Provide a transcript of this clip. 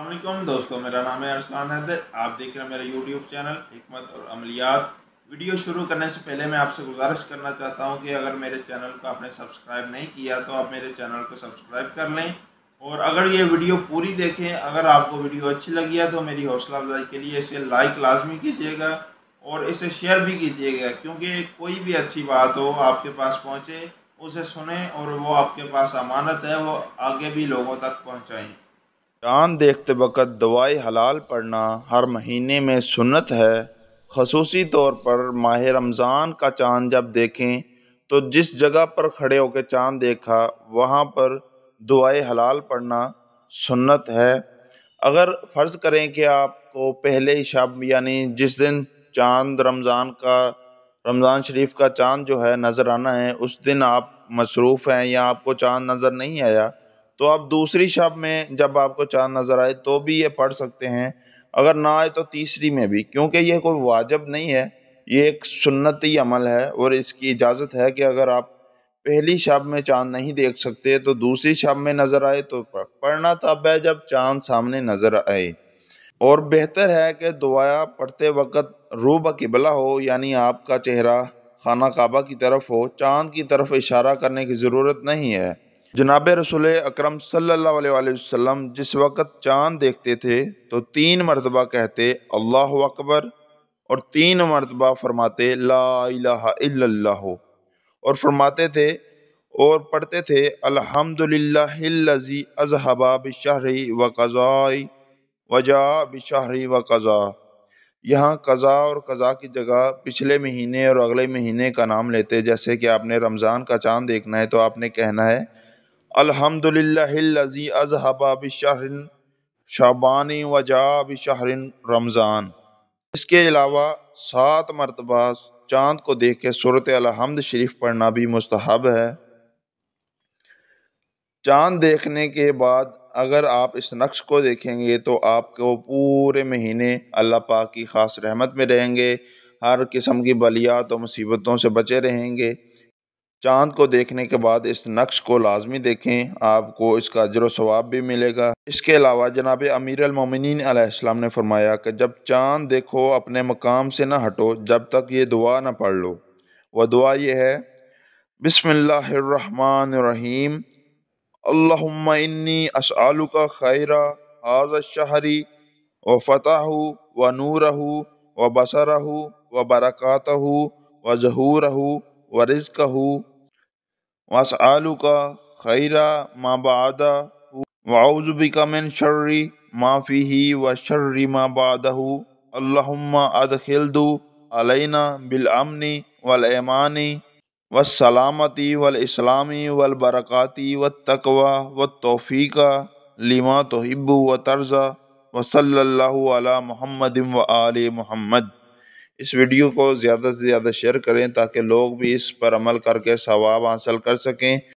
अल्लाम दोस्तों मेरा नाम है अरसलान हैदर आप देख रहे हैं मेरा यूट्यूब चैनल हमत और अमलियात वीडियो शुरू करने से पहले मैं आपसे गुजारिश करना चाहता हूं कि अगर मेरे चैनल को आपने सब्सक्राइब नहीं किया तो आप मेरे चैनल को सब्सक्राइब कर लें और अगर ये वीडियो पूरी देखें अगर आपको वीडियो अच्छी लगी है तो मेरी हौसला अफजाई के लिए इसे लाइक लाजमी कीजिएगा और इसे शेयर भी कीजिएगा क्योंकि कोई भी अच्छी बात हो आपके पास पहुँचे उसे सुने और वो आपके पास अमानत है वो आगे भी लोगों तक पहुँचाएँ चाँद देखते वक़्त दवाई हलाल पढ़ना हर महीने में सुन्नत है खसूसी तौर पर माह रमज़ान का चाँद जब देखें तो जिस जगह पर खड़े होकर चाँद देखा वहाँ पर दुआए हलाल पढ़ना सुन्नत है अगर फ़र्ज़ करें कि आपको पहले ही शब यानी जिस दिन चाँद रमज़ान का रमज़ान शरीफ का चाँद जो है नज़र आना है उस दिन आप मसरूफ़ हैं या आपको चाँद नज़र नहीं आया तो आप दूसरी शब में जब आपको चाँद नज़र आए तो भी ये पढ़ सकते हैं अगर ना आए तो तीसरी में भी क्योंकि ये कोई वाजब नहीं है ये एक सुन्नती अमल है और इसकी इजाज़त है कि अगर आप पहली शब में चांद नहीं देख सकते तो दूसरी शब में नज़र आए तो पढ़ना तब है जब चांद सामने नज़र आए और बेहतर है कि दुआया पढ़ते वक्त रूब किबला हो यानी आपका चेहरा खाना काबा की तरफ हो चांद की तरफ इशारा करने की ज़रूरत नहीं है जनाब रसोल अक्रम सल्लाम जिस वक़्त चाँद देखते थे तो तीन मरतबा कहते अल्लाह अकबर और तीन मरतबा फरमाते ला हो और फरमाते थे और पढ़ते थे अलहमदिल्लाजी अजहबा बशहरी व कज़ाई वजा बशहरी व कज़ा यहाँ कज़ा और कज़ा की जगह पिछले महीने और अगले महीने का नाम लेते जैसे कि आपने रमज़ान का चाँद देखना है तो आपने कहना है अलहमदिल्लाजी अजहबा बशहरिन शाबानी वजा बशहरिन रमज़ान इसके अलावा सात मरतबा चाँद को देख के सूरत अलहमद शरीफ पढ़ना भी मस्तहब है चाँद देखने के बाद अगर आप इस नक्श को देखेंगे तो आपको पूरे महीने अल्लाह पाक की ख़ास रहमत में रहेंगे हर किस्म की बलियात तो और मुसीबतों से बचे रहेंगे चांद को देखने के बाद इस नक्श को लाजमी देखें आपको इसका अजर सवाब भी मिलेगा इसके अलावा जनाब अमीर अमीरमिन आसमाम ने फरमाया कि जब चांद देखो अपने मकाम से ना हटो जब तक ये दुआ ना पढ़ लो वह दुआ यह है बिसमीम अल्लामी असआलू का खैरा आज़ शहरी व फ़तः व नूरहू व बसरहू व हो व जहूरहू वरिज का हो वस आलू का खैरा माँ बादा वाउज़बी का मिन शर्री माफ़ी ही व शर्री माँ बादा हो अल्लाहुम्मा अदखिल दो अलैना सलामती वल इस्लामी वल वलबरकती व तकवा व तोफ़ीक़ा लिमा तोहिब व तर्ज़ा वसल्ला महमदम व आल महमद इस वीडियो को ज़्यादा से ज़्यादा शेयर करें ताकि लोग भी इस पर अमल करके सवाब हासिल कर सकें